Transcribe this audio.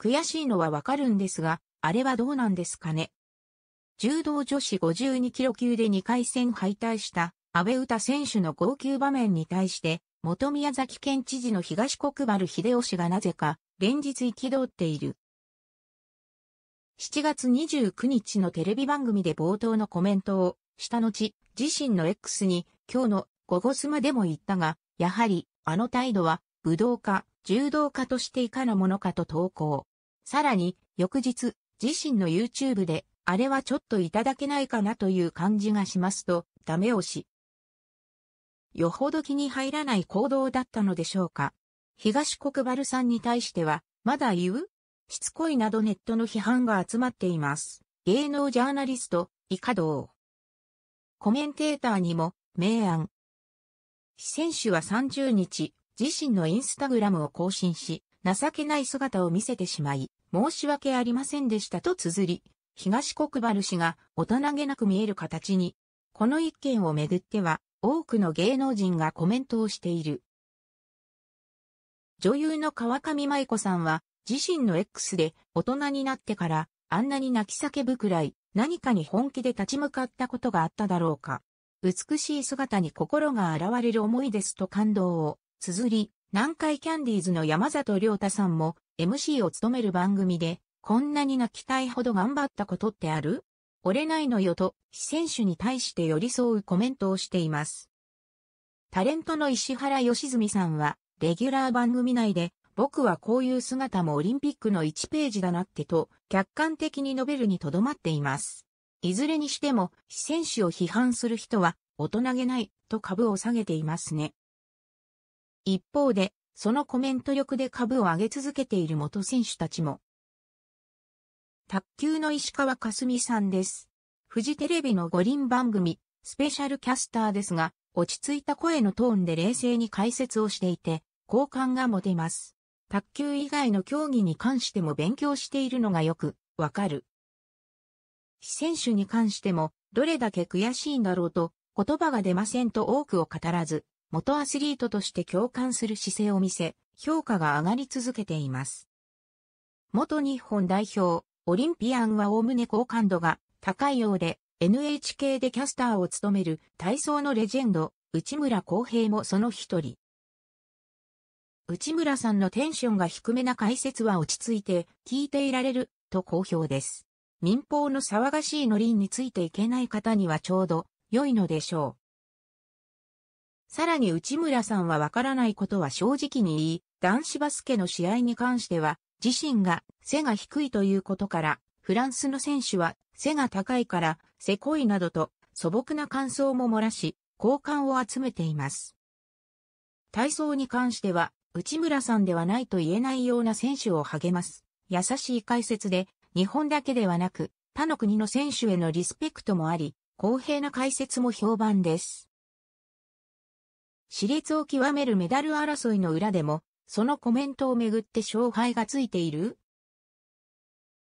悔しいのはわかるんですが、あれはどうなんですかね。柔道女子52キロ級で2回戦敗退した安倍詩選手の号泣場面に対して、元宮崎県知事の東国原秀夫氏がなぜか連日憤っている。7月29日のテレビ番組で冒頭のコメントをした後、自身の X に今日の午後スマでも言ったが、やはりあの態度は武道家、柔道家としていかなものかと投稿。さらに、翌日、自身の YouTube で、あれはちょっといただけないかなという感じがしますと、ダメ押し。よほど気に入らない行動だったのでしょうか。東国原さんに対しては、まだ言うしつこいなどネットの批判が集まっています。芸能ジャーナリスト、イカドコメンテーターにも、明暗。選手は30日、自身のインスタグラムを更新し、情けない姿を見せてしまい、申し訳ありませんでしたと綴り、東国原氏が大人げなく見える形に、この一件をめぐっては、多くの芸能人がコメントをしている。女優の川上舞子さんは、自身の X で大人になってから、あんなに泣き叫ぶくらい、何かに本気で立ち向かったことがあっただろうか。美しい姿に心が現れる思いですと感動を綴り、南海キャンディーズの山里亮太さんも MC を務める番組で、こんなに泣きたいほど頑張ったことってある折れないのよと、選手に対して寄り添うコメントをしています。タレントの石原良純さんは、レギュラー番組内で、僕はこういう姿もオリンピックの1ページだなってと、客観的に述べるにとどまっています。いずれにしても、選手を批判する人は、大人げない、と株を下げていますね。一方で、そのコメント力で株を上げ続けている元選手たちも。卓球の石川佳純さんです。フジテレビの五輪番組、スペシャルキャスターですが、落ち着いた声のトーンで冷静に解説をしていて、好感が持てます。卓球以外の競技に関しても勉強しているのがよくわかる。選手に関しても、どれだけ悔しいんだろうと、言葉が出ませんと多くを語らず、元アスリートとして共感する姿勢を見せ、評価が上がり続けています。元日本代表、オリンピアンはおおむね好感度が高いようで、NHK でキャスターを務める体操のレジェンド、内村航平もその一人。内村さんのテンションが低めな解説は落ち着いて聞いていられると好評です。民放の騒がしいノリについていけない方にはちょうど良いのでしょう。さらに内村さんはわからないことは正直に言い、男子バスケの試合に関しては、自身が背が低いということから、フランスの選手は背が高いから、せこいなどと素朴な感想も漏らし、好感を集めています。体操に関しては、内村さんではないと言えないような選手を励ます。優しい解説で、日本だけではなく、他の国の選手へのリスペクトもあり、公平な解説も評判です。熾烈を極めるメダル争いの裏でも、そのコメントをめぐって勝敗がついている